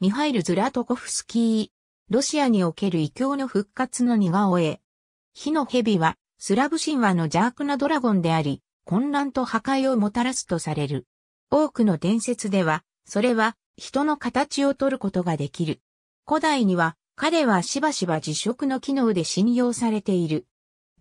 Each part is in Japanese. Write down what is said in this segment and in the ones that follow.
ミハイル・ズラトコフスキー、ロシアにおける異教の復活の似顔絵。火の蛇は、スラブ神話の邪悪なドラゴンであり、混乱と破壊をもたらすとされる。多くの伝説では、それは、人の形を取ることができる。古代には、彼はしばしば辞職の機能で信用されている。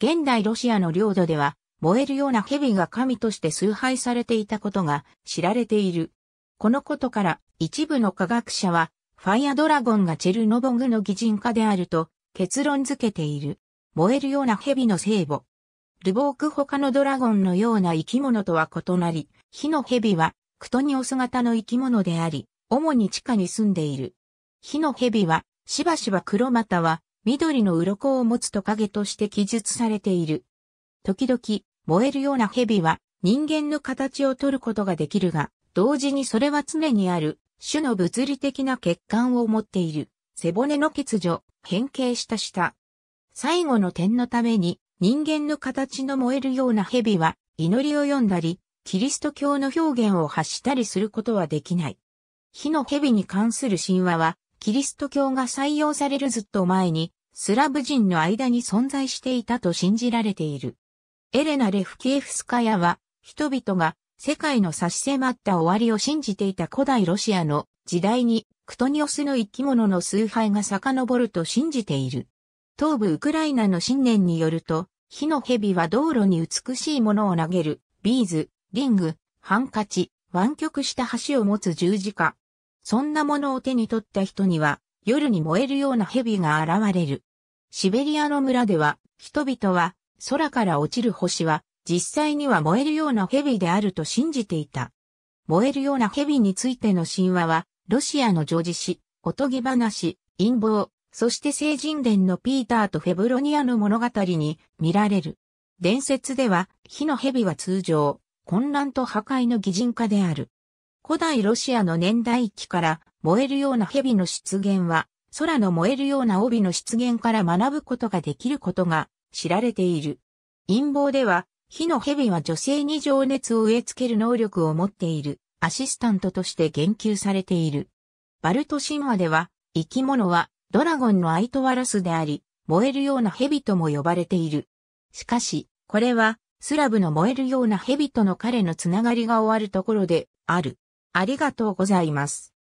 現代ロシアの領土では、燃えるような蛇が神として崇拝されていたことが知られている。このことから、一部の科学者は、ファイアドラゴンがチェルノボグの擬人化であると結論付けている。燃えるような蛇の聖母。ルボーク他のドラゴンのような生き物とは異なり、火の蛇はクトニオス型の生き物であり、主に地下に住んでいる。火の蛇は、しばしば黒または緑の鱗を持つトカゲとして記述されている。時々、燃えるような蛇は人間の形を取ることができるが、同時にそれは常にある種の物理的な欠陥を持っている、背骨の欠如、変形した下。最後の点のために、人間の形の燃えるような蛇は、祈りを読んだり、キリスト教の表現を発したりすることはできない。火の蛇に関する神話は、キリスト教が採用されるずっと前に、スラブ人の間に存在していたと信じられている。エレナ・レフキエフスカヤは、人々が世界の差し迫った終わりを信じていた古代ロシアの時代にクトニオスの生き物の崇拝が遡ると信じている。東部ウクライナの信念によると、火の蛇は道路に美しいものを投げる、ビーズ、リング、ハンカチ、湾曲した橋を持つ十字架。そんなものを手に取った人には、夜に燃えるような蛇が現れる。シベリアの村では、人々は、空から落ちる星は、実際には燃えるような蛇であると信じていた。燃えるような蛇についての神話は、ロシアの女児史、おとぎ話、陰謀、そして聖人伝のピーターとフェブロニアの物語に見られる。伝説では、火の蛇は通常、混乱と破壊の擬人化である。古代ロシアの年代期から燃えるような蛇の出現は、空の燃えるような帯の出現から学ぶことができることが知られている。陰謀では、火の蛇は女性に情熱を植え付ける能力を持っているアシスタントとして言及されている。バルト神話では生き物はドラゴンのアイトワラスであり、燃えるような蛇とも呼ばれている。しかし、これはスラブの燃えるような蛇との彼のつながりが終わるところである。ありがとうございます。